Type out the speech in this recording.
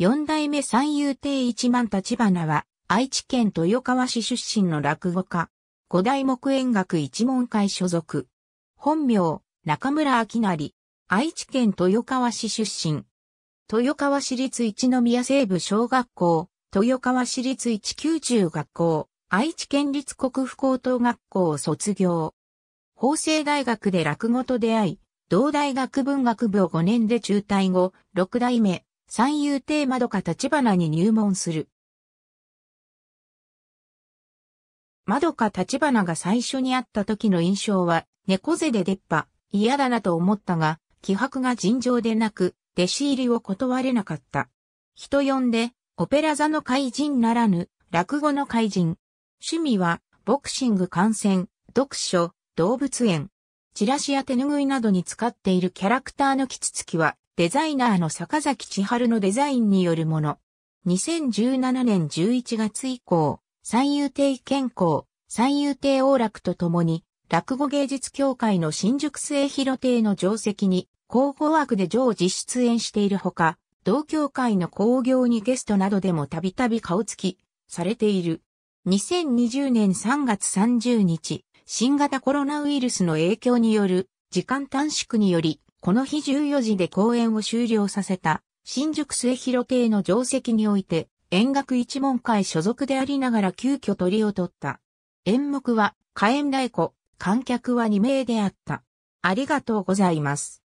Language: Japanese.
四代目三遊亭一万立花は、愛知県豊川市出身の落語家。五代目演楽一門会所属。本名、中村明成。愛知県豊川市出身。豊川市立一宮西部小学校、豊川市立一九中学校、愛知県立国府高等学校を卒業。法政大学で落語と出会い、同大学文学部を5年で中退後、六代目、三遊亭窓か立花に入門する。窓か立花が最初に会った時の印象は、猫背で出っ歯、嫌だなと思ったが、気迫が尋常でなく、弟子入りを断れなかった。人呼んで、オペラ座の怪人ならぬ、落語の怪人。趣味は、ボクシング観戦、読書、動物園。チラシや手拭いなどに使っているキャラクターのキツツキは、デザイナーの坂崎千春のデザインによるもの。2017年11月以降、三遊亭健康、三遊亭王楽と共に、落語芸術協会の新宿末広亭の定席に、広報枠で常時出演しているほか、同協会の興行にゲストなどでもたびたび顔つき、されている。2020年3月30日、新型コロナウイルスの影響による時間短縮により、この日14時で公演を終了させた、新宿末広亭の定席において、演楽一門会所属でありながら急遽取りを取った。演目は、火炎太鼓、観客は2名であった。ありがとうございます。